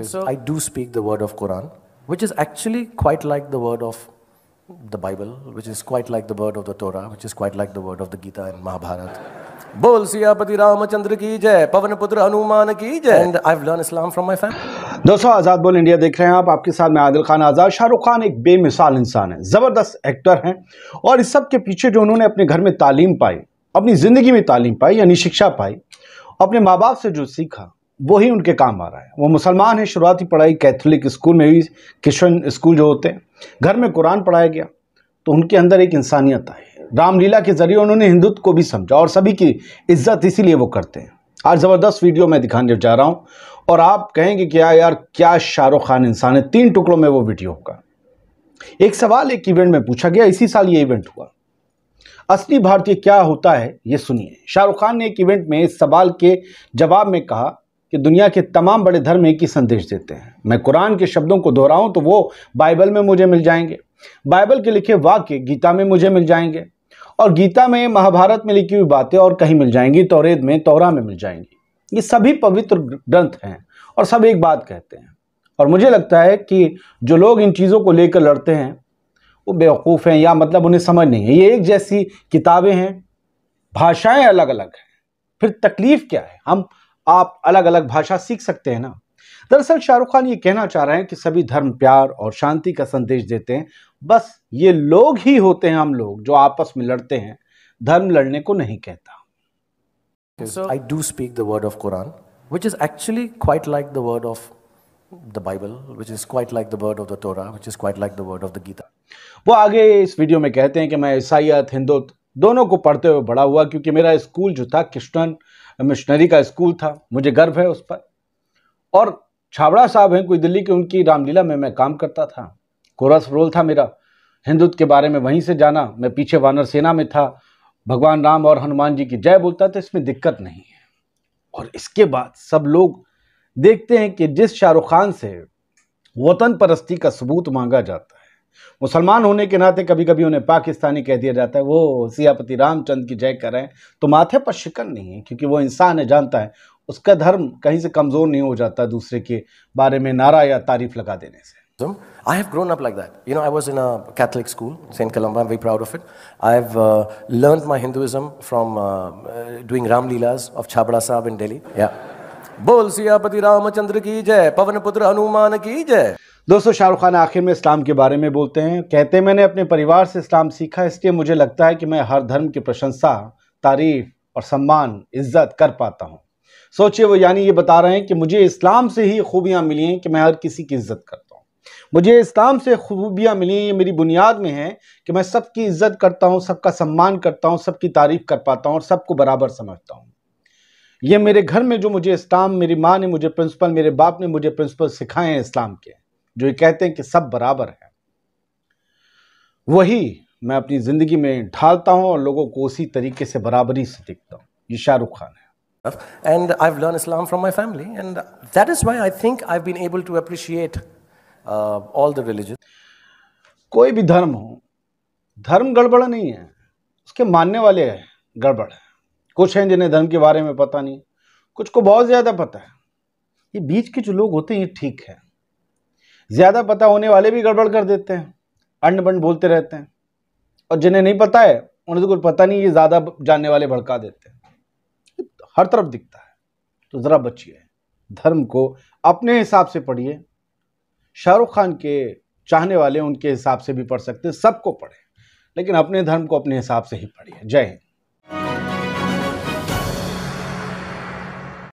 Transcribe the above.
So, I do speak the word of Quran, which is actually quite like the word of the Bible, which is quite like the word of the Torah, which is quite like the word of the Gita and Mahabharata. Bol Siyapati Ramchandra की जय पवन पुत्र हनुमान की जय and I have learn Islam from my family दोस्तों आज़ाद बोल India देख रहे हैं आप आपके साथ मैं आदिल खान आज़ाद शाहरुख खान एक बेमिसाल इंसान है ज़बरदस्त एक्टर हैं और इस सब के पीछे जो उन्होंने अपने घर में तालीम पाई अपनी ज़िंदगी में तालीम पाई यानी शिक्षा पाई अपने माँ बाप से जो सीखा वही उनके काम आ रहा है वो मुसलमान हैं शुरुआती पढ़ाई कैथोलिक स्कूल में हुई क्रिश्चन स्कूल जो होते हैं घर में कुरान पढ़ाया गया तो उनके अंदर एक इंसानियत आई रामलीला के ज़रिए उन्होंने हिंदुत्व को भी समझा और सभी की इज्जत इसीलिए वो करते हैं आज ज़बरदस्त वीडियो मैं दिखाने जा रहा हूँ और आप कहेंगे कि यार हाँ यार क्या शाहरुख खान इंसान है तीन टुकड़ों में वो वीडियो होगा एक सवाल एक इवेंट में पूछा गया इसी साल ये इवेंट हुआ असली भारतीय क्या होता है ये सुनिए शाहरुख खान ने एक इवेंट में इस सवाल के जवाब में कहा कि दुनिया के तमाम बड़े धर्म एक ही संदेश देते हैं मैं कुरान के शब्दों को दोहराऊं तो वो बाइबल में मुझे मिल जाएंगे बाइबल के लिखे वाक्य गीता में मुझे मिल जाएंगे और गीता में महाभारत में लिखी हुई बातें और कहीं मिल जाएंगी तोरेद में तोरा में मिल जाएंगी ये सभी पवित्र ग्रंथ हैं और सब एक बात कहते हैं और मुझे लगता है कि जो लोग इन चीज़ों को लेकर लड़ते हैं वो बेवकूफ़ हैं या मतलब उन्हें समझ नहीं है ये एक जैसी किताबें हैं भाषाएं अलग अलग हैं फिर तकलीफ़ क्या है हम आप अलग अलग भाषा सीख सकते हैं ना दरअसल शाहरुख खान ये कहना चाह रहे हैं कि सभी धर्म प्यार और शांति का संदेश देते हैं बस ये लोग ही होते हैं हम लोग जो आपस में लड़ते हैं धर्म लड़ने को नहीं कहता I do speak the word of Quran which is actually quite like the word of the Bible which is quite like the word of the Torah which is quite like the word of the Gita वो आगे इस video में कहते हैं कि मैं ईसाइत हिंदुत्व दोनों को पढ़ते हुए बड़ा हुआ क्योंकि मेरा स्कूल जो था कृष्णन मिशनरी का स्कूल था मुझे गर्व है उस पर और छाबड़ा साहब हैं कोई दिल्ली के उनकी रामलीला में मैं काम करता था कोरस रोल था मेरा हिंदुत्व के बारे में वहीं से जाना मैं पीछे वानर सेना में था भगवान राम और हनुमान जी की जय बोलता था इसमें दिक्कत नहीं है और इसके बाद सब लोग देखते हैं कि जिस शाहरुख खान से वतन परस्ती का सबूत मांगा जाता है मुसलमान होने के नाते कभी कभी उन्हें पाकिस्तानी कह दिया जाता है वो सियापति रामचंद की जय कर रहे हैं तो माथे पर शिकन नहीं है क्योंकि वो इंसान है जानता है उसका धर्म कहीं से कमज़ोर नहीं हो जाता दूसरे के बारे में नारा या तारीफ लगा देने से I have grown up like that. You know, I was in a Catholic school, St. Columba, I'm very proud of it. I have uh, learned my Hinduism from uh, doing Ram Leelas of Chabra Sahib in Delhi. Yeah. बोल सियापति रामचंद्र की जय पवन पुत्र हनुमान की जय दोस्तों शाहरुख खान आखिर में इस्लाम के बारे में बोलते हैं कहते मैंने अपने परिवार से इस्लाम सीखा इसलिए मुझे लगता है कि मैं हर धर्म की प्रशंसा तारीफ और सम्मान इज्जत कर पाता हूँ सोचिए वो यानी ये बता रहे हैं कि मुझे इस्लाम से ही खूबियाँ मिली हैं कि मैं हर किसी की इज्जत करता हूँ मुझे इस्लाम से खूबियाँ मिली ये मेरी बुनियाद में है कि मैं सबकी इज्जत करता हूँ सबका सम्मान करता हूँ सबकी तारीफ कर पाता हूँ और सबको बराबर समझता हूँ ये मेरे घर में जो मुझे इस्लाम मेरी माँ ने मुझे प्रिंसिपल मेरे बाप ने मुझे प्रिंसिपल सिखाए हैं इस्लाम के जो ये कहते हैं कि सब बराबर है वही मैं अपनी ज़िंदगी में ढालता हूँ और लोगों को उसी तरीके से बराबरी से देखता हूँ ये शाहरुख खान है and I learn Islam from my family and that is why I think I been able to appreciate all the the कोई भी धर्म हो धर्म गड़बड़ नहीं है उसके मानने वाले गड़बड़ है कुछ हैं जिन्हें धर्म के बारे में पता नहीं कुछ को बहुत ज़्यादा पता है ये बीच के जो लोग होते हैं ये ठीक है ज़्यादा पता होने वाले भी गड़बड़ कर देते हैं अंड बंड बोलते रहते हैं और जिन्हें नहीं पता है उन्हें तो कुछ पता नहीं ये ज़्यादा जानने वाले भड़का देते हैं हर तरफ दिखता है तो ज़रा बचिए धर्म को अपने हिसाब से पढ़िए शाहरुख खान के चाहने वाले उनके हिसाब से भी पढ़ सकते हैं सबको पढ़ें लेकिन अपने धर्म को अपने हिसाब से ही पढ़िए जय हिंद